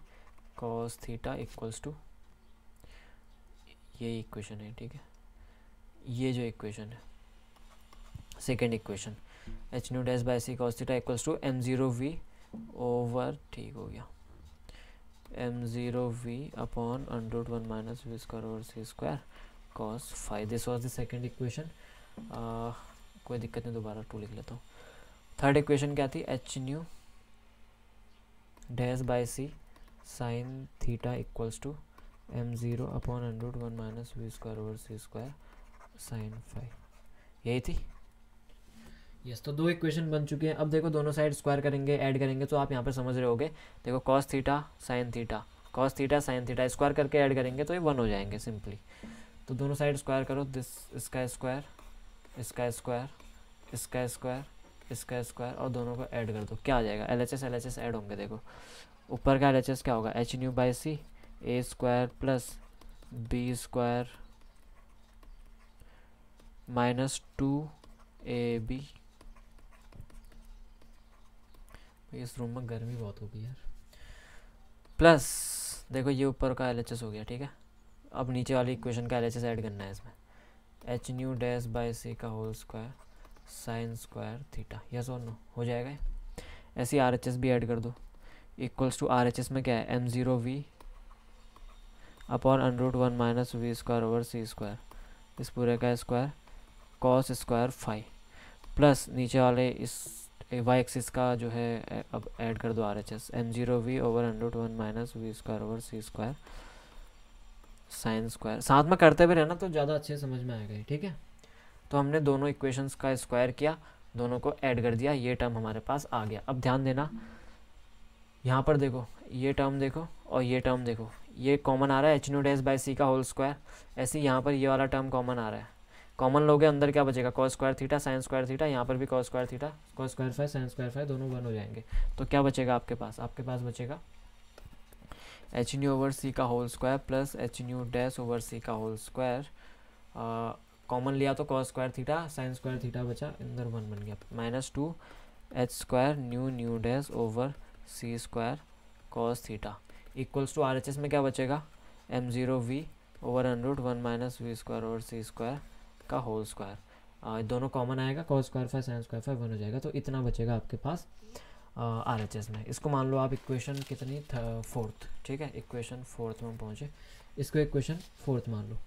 cos theta equals to ये इक्वेशन है ठीक है ये जो इक्वेशन है second equation H nu dash by C cos theta equals to M zero V over ठीक हो गया M zero V upon under one minus we square over C square cos phi this was the second equation कोई दिक्कत नहीं दोबारा टू लिख लेता हूँ थर्ड इक्वेशन क्या थी H nu dash by C sine theta equals to M zero upon hundred one minus we square over C square sine phi यही थी यस yes, तो दो इक्वेशन बन चुके हैं अब देखो दोनों साइड स्क्वायर करेंगे ऐड करेंगे तो आप यहाँ पर समझ रहे होगे देखो cos theta sine theta cos theta sine theta square करके ऐड करेंगे तो ये वन हो जाएंगे सिंपली तो दोनों साइड स्क्वायर करो दिस इसका स्क्वायर इसका स्क्वायर इसका स्क्वायर इसका स्क्वायर और दोनों को ऐड कर दो क्या आ जाएगा L H S L H S add होंगे देखो ऊपर का एल एच एस क्या होगा H nu by C A square plus B square minus two A B इस रूम में गर्मी बहुत होगी यार प्लस देखो ये ऊपर का एल एच एस हो गया ठीक है अब नीचे वाली इक्वेशन का एल एच एस ऐड करना है इसमें H nu dash by C का whole square sine square theta yes और नो हो जाएगा ऐसे आर एच एस भी ऐड कर दो equals to R H S में क्या है M zero V upon underroot one minus we square over C square इस पूरे का square cos square phi plus नीचे वाले इस वाई एक्सिस का जो है अब ऐड कर दो R H S M zero V over under root one minus we square over C square sine square साथ में करते हुए रहना तो ज़्यादा अच्छे समझ में आएगा ठीक है तो हमने दोनों इक्वेशंस का स्क्वायर किया दोनों को ऐड कर दिया ये टर्म हमारे पास आ गया अब ध्यान देना यहाँ पर देखो ये टर्म देखो और ये टर्म देखो ये कॉमन आ रहा है H nu dash by C का होल स्क्वायर ऐसे यहाँ पर ये वाला टर्म कॉमन आ रहा है कॉमन लोगे अंदर क्या बचेगा cos square theta sine square theta यहाँ पर भी cos square theta cos square phi sine square phi दोनों वन हो जाएंगे तो क्या बचेगा आपके पास आपके पास बचेगा एच न्यू ओवर सी का whole square plus H nu dash over C का होल स्क्वायर कॉमन लिया तो cos square theta sine square theta बचा अंदर वन बन गया minus two H square nu nu dash over C square cos theta equals to R H S में क्या बचेगा M zero V over root one minus we square over C square का होल स्क्वायर uh, दोनों कॉमन आएगा cos square phi sine square phi one हो जाएगा तो इतना बचेगा आपके पास आर एच एस में इसको मान लो आप इक्वेशन कितनी फोर्थ ठीक है इक्वेशन फोर्थ में पहुँचे इसको इक्वेशन फोर्थ मान लो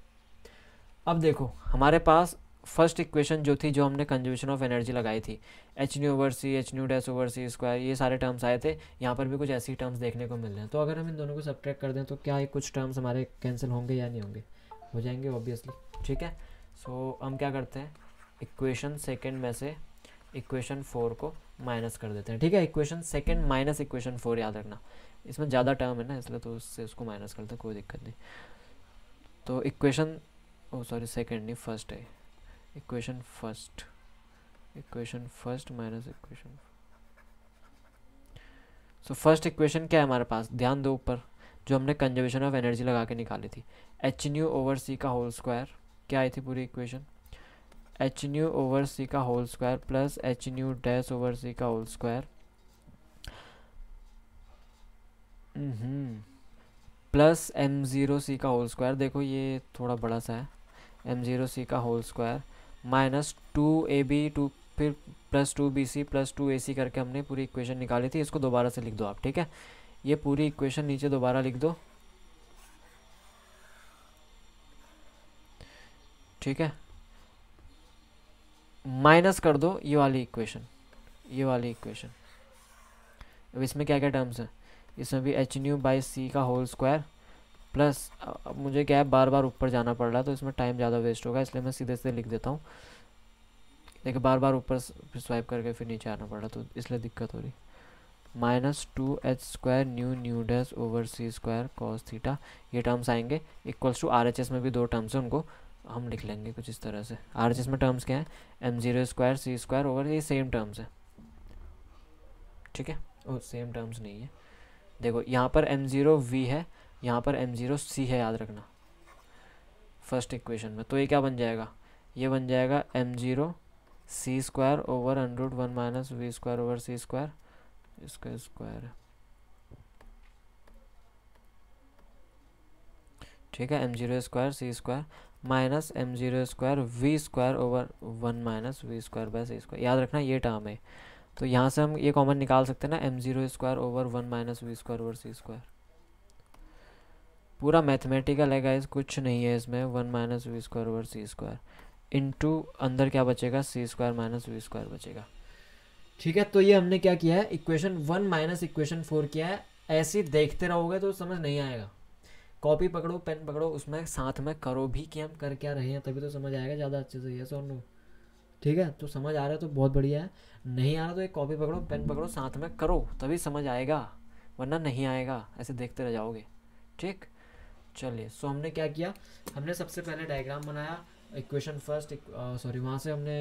अब देखो हमारे पास फर्स्ट इक्वेशन जो थी जो हमने कंजर्वेशन ऑफ एनर्जी लगाई थी H nu over C H nu dash over सी स्क्वायर ये सारे टर्म्स आए थे यहाँ पर भी कुछ ऐसी टर्म्स देखने को मिल रहे हैं तो अगर हम इन दोनों को सब्ट्रैक्ट कर दें तो क्या ये कुछ टर्म्स हमारे कैंसिल होंगे या नहीं होंगे हो जाएंगे ऑब्वियसली ठीक है सो so, हम क्या करते हैं इक्वेशन सेकेंड में से इक्वेशन फोर को माइनस कर देते हैं ठीक है equation second minus equation four याद रखना इसमें ज़्यादा टर्म है ना इसलिए तो उससे उसको माइनस करते हैं कोई दिक्कत नहीं तो इक्वेशन ओ सॉरी सेकेंड नहीं फर्स्ट है equation first equation first minus equation so first equation क्या है हमारे पास ध्यान दो ऊपर जो हमने कंजर्वेशन ऑफ एनर्जी लगा के निकाली थी एच न्यू ओवर सी का होल स्क्वायर क्या आई थी पूरी equation H nu over C का whole square plus H nu dash over C का होल स्क्वायर हम्म। प्लस एम ज़ीरो सी का होल स्क्वायर देखो ये थोड़ा बड़ा सा है एम ज़ीरो सी का होल स्क्वायर माइनस टू ए बी टू फिर plus two B C plus two A C करके हमने पूरी इक्वेशन निकाली थी इसको दोबारा से लिख दो आप ठीक है ये पूरी इक्वेशन नीचे दोबारा लिख दो ठीक है माइनस कर दो ये वाली इक्वेशन ये वाली इक्वेशन अब इसमें क्या क्या टर्म्स हैं इसमें भी एच न्यू बाई सी का होल स्क्वायर प्लस अब मुझे क्या है बार बार ऊपर जाना पड़ रहा है तो इसमें टाइम ज़्यादा वेस्ट होगा इसलिए मैं सीधे सीधे लिख देता हूँ देखिए बार बार ऊपर फिर स्वाइप करके फिर नीचे आना पड़ रहा तो इसलिए दिक्कत हो रही minus two H square nu nu dash over सी स्क्वायर कॉस थीटा ये टर्म्स आएंगे equals to R H S में भी दो टर्म्स हैं उनको हम लिख लेंगे कुछ इस तरह से आर जिसमें टर्म्स क्या है एम जीरो स्क्वायर सी स्क्वायर ओवर ये सेम टर्म्स है ठीक है ओ सेम टर्म्स नहीं है देखो यहाँ पर एम ज़ीरो वी है यहाँ पर एम ज़ीरो सी है याद रखना फर्स्ट इक्वेशन में तो ये क्या बन जाएगा ये बन जाएगा M zero C square over underroot one minus we square over C square इसका स्क्वायर ठीक है M zero square C square minus M zero square V square over one minus we square by C square याद रखना ये टर्म है तो यहाँ से हम ये कॉमन निकाल सकते हैं ना M zero square over one minus we square over C square पूरा मैथमेटिकल है गाइज कुछ नहीं है इसमें one minus we square over C square into अंदर क्या बचेगा C square minus we square बचेगा ठीक है तो ये हमने क्या किया है equation one minus equation four किया है ऐसे देखते रहोगे तो समझ नहीं आएगा कॉपी पकड़ो पेन पकड़ो उसमें साथ में करो भी कि हम कर क्या रहे हैं तभी तो समझ आएगा ज़्यादा अच्छे से यस और नो ठीक है तो समझ आ रहा है तो बहुत बढ़िया है नहीं आ रहा तो एक कॉपी पकड़ो पेन पकड़ो साथ में करो तभी समझ आएगा वरना नहीं आएगा ऐसे देखते रह जाओगे ठीक चलिए सो हमने क्या किया हमने सबसे पहले डायग्राम बनाया इक्वेशन फर्स्ट सॉरी वहाँ से हमने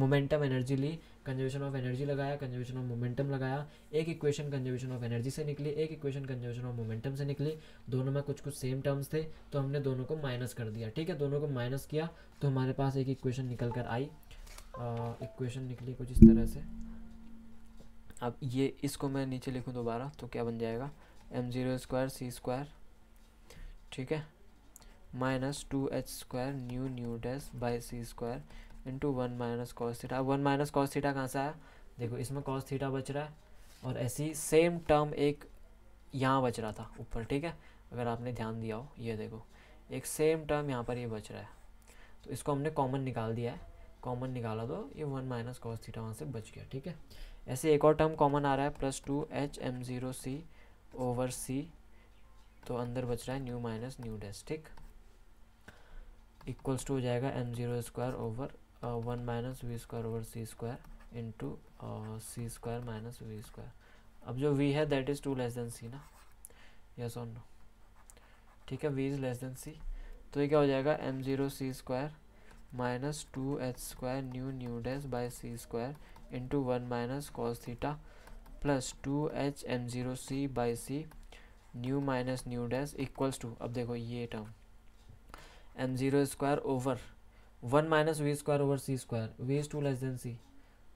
मोमेंटम एनर्जी ली कंजर्वेशन ऑफ एनर्जी लगाया कंजर्वेशन ऑफ मोमेंटम लगाया एक इक्वेशन कंजर्वेशन ऑफ एनर्जी से निकली एक इक्वेशन कंजर्वेशन ऑफ मोमेंटम से निकली दोनों में कुछ कुछ सेम टर्म्स थे तो हमने दोनों को माइनस कर दिया ठीक है दोनों को माइनस किया तो हमारे पास एक इक्वेशन निकल कर आई इक्वेशन निकली कुछ इस तरह से अब ये इसको मैं नीचे लिखूँ दोबारा तो क्या बन जाएगा एम ज़ीरो स्क्वायर सी स्क्वायर ठीक है minus two H square nu nu dash by C square into one minus cos theta one minus cos theta कहाँ से आया देखो इसमें कॉस थीटा बच रहा है और ऐसी सेम टर्म एक यहाँ बच रहा था ऊपर ठीक है अगर आपने ध्यान दिया हो ये देखो एक सेम टर्म यहाँ पर ये बच रहा है तो इसको हमने कॉमन निकाल दिया है कॉमन निकाला तो ये वन माइनस कॉस थीटा वहाँ से बच गया ठीक है ऐसे एक और टर्म कॉमन आ रहा है plus two H M zero C over C तो अंदर बच रहा है न्यू माइनस न्यू डैश ठीक इक्वल्स टू हो जाएगा M zero square over one minus we square over C square into C square minus we square अब जो वी है that is too less than C ना यस और नो ठीक है V is less than C तो ये क्या हो जाएगा M zero C square minus two H square nu nu dash by C square into one minus cos theta plus two H M zero C by C nu minus nu dash equals to अब देखो ये term M zero square over one minus we square over C square V is too less than C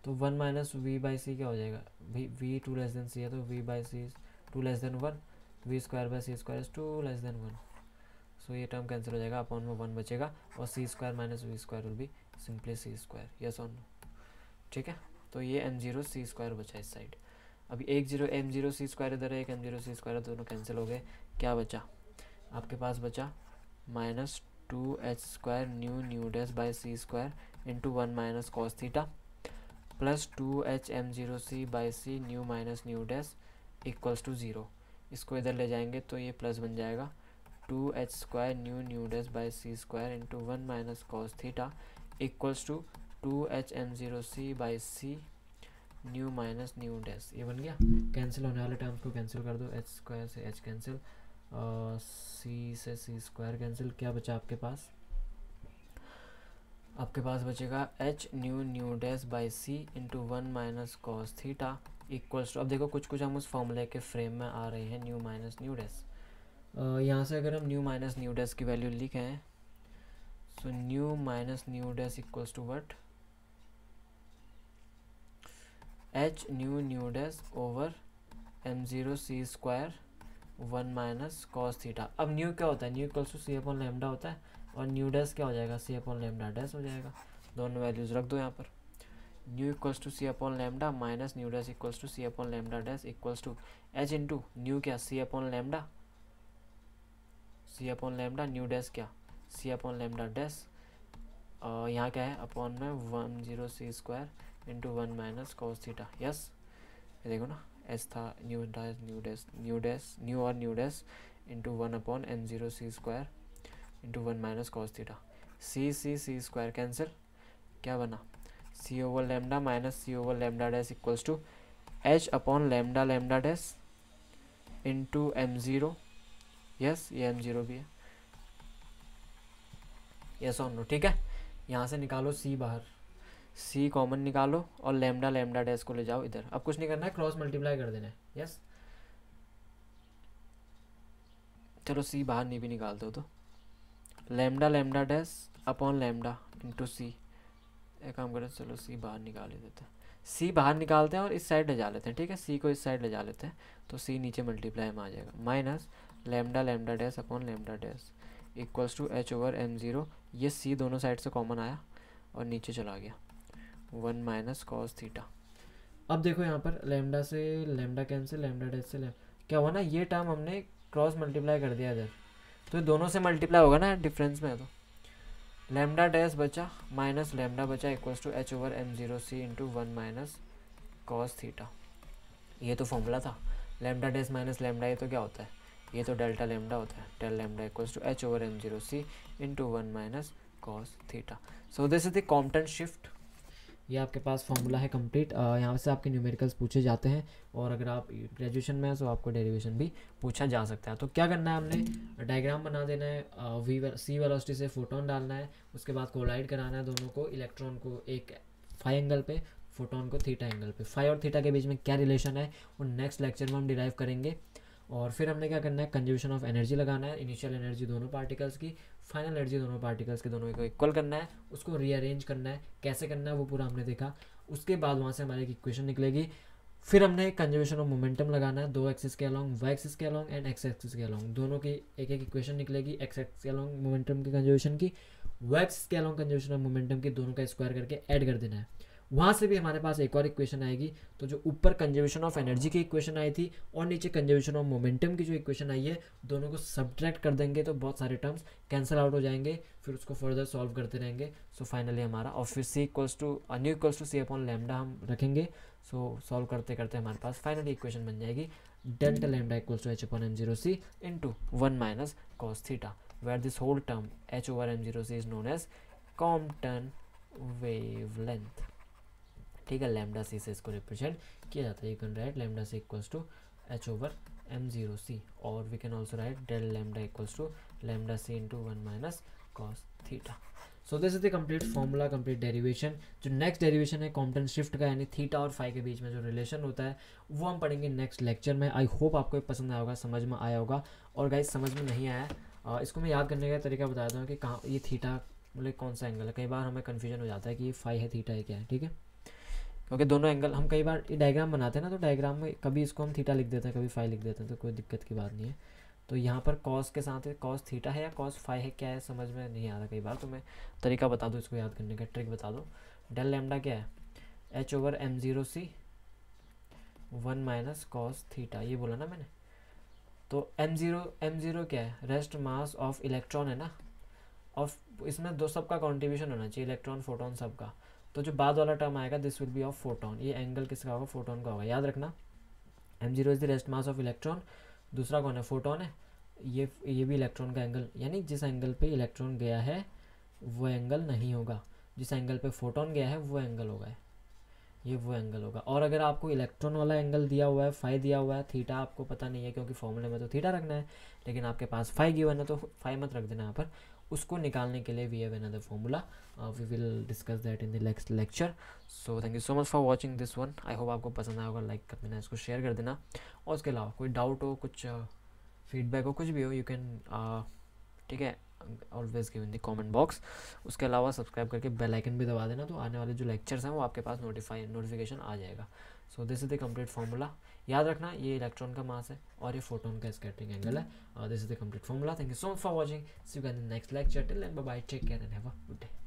तो one minus V by C क्या हो जाएगा V V too less than C है तो we by C too less than one V square by C square is too less than one so ये टर्म कैंसिल हो जाएगा अपॉन में वन बचेगा और C square minus we square will be simply C square yes on no ठीक है तो ये एम जीरो सी स्क्वायर बचा इस साइड अभी एक जीरो एम जीरो सी स्क्वायर इधर है एक एम जीरो सी स्क्वायर दोनों कैंसिल हो गए क्या बचा आपके पास बचा minus two H square nu nu dash by C square into one minus cos theta plus two H M zero C by C nu minus nu dash equals to zero इसको इधर ले जाएंगे तो ये प्लस बन जाएगा two H square nu nu dash by C square into one minus cos theta equals to two H M zero C by C nu minus nu dash ये बन गया कैंसिल होने वाले टर्म्स को कैंसिल कर दो एच स्क्वायर से एच कैंसिल सी से सी स्क्वायर कैंसिल क्या बचा आपके पास आपके पास बचेगा H nu nu dash by C into one minus cos theta equals to अब देखो कुछ कुछ हम उस फॉर्मूले के फ्रेम में आ रहे हैं न्यू माइनस न्यू डैस यहाँ से अगर हम न्यू माइनस न्यू डैस की वैल्यू लिखें so nu minus nu dash equals to what H nu nu dash over M zero C square one minus cos theta अब न्यू क्या होता है nu equals to C upon lambda होता है और न्यू डैस क्या हो जाएगा सी अपॉन लेमडा डैस हो जाएगा दोनों वैल्यूज़ रख दो यहाँ पर nu equals to C upon lambda minus nu dash equals to C upon lambda dash equals to H into nu क्या C upon lambda C upon lambda nu dash क्या सी अपॉन लेमडा डैस यहाँ क्या है अपॉन में वन जीरो सी square into one minus cos theta yes देखो ना एस था न्यू न्यूडाइज nu dash nu dash nu और nu dash into one upon n zero सी square into one minus cos theta c c c square cancel क्या बना c over lambda minus c over lambda dash equals to h upon lambda lambda dash into m zero yes ये एम ज़ीरो भी है यस ऑन नो ठीक है यहाँ से निकालो सी बाहर सी कॉमन निकालो और लेमडा लेमडा डैश को ले जाओ इधर अब कुछ नहीं करना है क्रॉस मल्टीप्लाई कर देना है यस चलो सी बाहर नहीं भी निकाल दो तो lambda lambda dash upon lambda into c एक काम करें चलो सी बाहर निकाल ही देते हैं सी बाहर निकालते हैं और इस साइड ले जा लेते हैं ठीक है सी को इस साइड ले जा लेते हैं तो सी नीचे मल्टीप्लाई में आ जाएगा minus lambda lambda dash upon lambda dash equals to h over M zero ये सी दोनों साइड से कॉमन आया और नीचे चला गया वन माइनस कॉस थीटा अब देखो यहाँ पर लेमडा से लेमडा कैंसिल लेमडा डैश से लेम क्या हुआ ना ये टर्म हमने क्रॉस मल्टीप्लाई कर दिया इधर तो दोनों से मल्टीप्लाई होगा ना डिफरेंस में तो लेमडा डैस बचा माइनस लेमडा बचा equals to h over m zero c into one minus cos theta ये तो फॉर्मूला था लेमडा डैस माइनस लेमडा ये तो क्या होता है ये तो डेल्टा लेमडा होता है del lambda equals to h over m zero c into one minus cos theta so this is the Compton shift ये आपके पास फॉर्मूला है कंप्लीट यहाँ से आपके न्यूमेरिकल्स पूछे जाते हैं और अगर आप ग्रेजुएशन में हैं तो आपको डेरिवेशन भी पूछा जा सकता है तो क्या करना है हमने डायग्राम बना देना है वी सी वेलोसिटी से फोटोन डालना है उसके बाद कोलाइड कराना है दोनों को इलेक्ट्रॉन को एक फाइव एंगल पे फोटोन को थीटा एंगल पे फाइव और थीटा के बीच में क्या रिलेशन है वो नेक्स्ट लेक्चर में हम डिराइव करेंगे और फिर हमने क्या करना है कंजर्वेशन ऑफ एनर्जी लगाना है इनिशियल एनर्जी दोनों पार्टिकल्स की फाइनल एनर्जी दोनों पार्टिकल्स के दोनों को इक्वल करना है उसको रीअरेंज करना है कैसे करना है वो पूरा हमने देखा उसके बाद वहाँ से हमारी एक इक्वेशन निकलेगी फिर हमने कंजर्वेशन ऑफ मोमेंटम लगाना है दो एक्सिस के अलॉन्ग वाई एक्सिस के अलॉन्ग एंड एक्स एक्सिस के अलॉन्ग दोनों की एक एक इक्वेशन निकलेगी एक्स एक्स के अलॉन्ग मोमेंटम की कंजर्वेशन की वाई एक्सिस के अलॉन्ग कंजर्वेशन ऑफ मोमेंटम की दोनों का स्क्वायर करके ऐड कर देना है वहाँ से भी हमारे पास एक और इक्वेशन आएगी तो जो ऊपर कंजर्वेशन ऑफ एनर्जी की इक्वेशन आई थी और नीचे कंजर्वेशन ऑफ मोमेंटम की जो इक्वेशन आई है दोनों को सब्ट्रैक्ट कर देंगे तो बहुत सारे टर्म्स कैंसिल आउट हो जाएंगे फिर उसको फर्दर सॉल्व करते रहेंगे सो फाइनली हमारा और फिर सी इक्वल्स टू अन्यू equals to C upon lambda हम रखेंगे सो सॉल्व करते करते हमारे पास फाइनली इक्वेशन बन जाएगी delta lambda equals to h upon m zero c into one minus cos theta where this whole term h over m0 c is known as wavelength ठीक है लेमडा सी से इसको रिप्रेजेंट किया जाता है you can write lambda c equals to h over m zero c और we can also write del lambda equals to lambda c into one minus cos theta so this is the complete formula complete derivation जो नेक्स्ट डेरिवेशन है कॉम्पटन शिफ्ट का यानी थीटा और फाइव के बीच में जो रिलेशन होता है वो हम पढ़ेंगे नेक्स्ट लेक्चर में आई होप आपको ये पसंद आया होगा समझ में आया होगा और गाइज समझ में नहीं आया आ, इसको मैं याद करने का तरीका बता हूँ कि कहाँ ये थीटा मतलब कौन सा एंगल है कई बार हमें कन्फ्यूजन हो जाता है कि ये फाइव है थीटा है क्या है ठीक है क्योंकि दोनों एंगल हम कई बार ये डायग्राम बनाते हैं ना तो डायग्राम में कभी इसको हम थीटा लिख देते हैं कभी फाई लिख देते हैं तो कोई दिक्कत की बात नहीं है तो यहाँ पर कॉस के साथ कॉस थीटा है या कॉस फाई है क्या है समझ में नहीं आ रहा कई बार तो मैं तरीका बता दूँ इसको याद करने का ट्रिक बता दो डेल लेमडा क्या है h over M zero c one minus cos theta ये बोला ना मैंने तो एम ज़ीरो एम ज़ीरो क्या है रेस्ट मास ऑफ इलेक्ट्रॉन है ना ऑफ इसमें दो सबका कॉन्ट्रीब्यूशन होना चाहिए इलेक्ट्रॉन फोटोन सबका तो जो बाद वाला टर्म आएगा this will be of photon ये एंगल किसका होगा फोटोन का होगा याद रखना m zero is the rest mass of electron दूसरा कौन है फोटोन है ये ये भी इलेक्ट्रॉन का एंगल यानी जिस एंगल पे इलेक्ट्रॉन गया है वो एंगल नहीं होगा जिस एंगल पे फोटोन गया है वो एंगल होगा ये वो एंगल होगा और अगर आपको इलेक्ट्रॉन वाला एंगल दिया हुआ है फाइव दिया हुआ है थीटा आपको पता नहीं है क्योंकि फॉर्मूले में तो थीटा रखना है लेकिन आपके पास फाइव गिवन है तो फाइव मत रख देना यहाँ पर उसको निकालने के लिए we have another formula we will discuss that in the next lecture so thank you so much for watching this one I hope आपको पसंद आया होगा लाइक कर देना इसको शेयर कर देना और उसके अलावा कोई डाउट हो कुछ फीडबैक uh, हो कुछ भी हो यू कैन uh, ठीक है always give in the comment box उसके अलावा सब्सक्राइब करके बेल आइकन भी दबा देना तो आने वाले जो लेक्चर्स हैं वो आपके पास नोटिफाई नोटिफिकेशन आ जाएगा so this is the complete formula याद रखना ये इलेक्ट्रॉन का मास है और ये फोटोन का स्कैटरिंग एंगल है this is the complete formula thank you so much for watching see you can next lecture till एंड bye take care and have a good day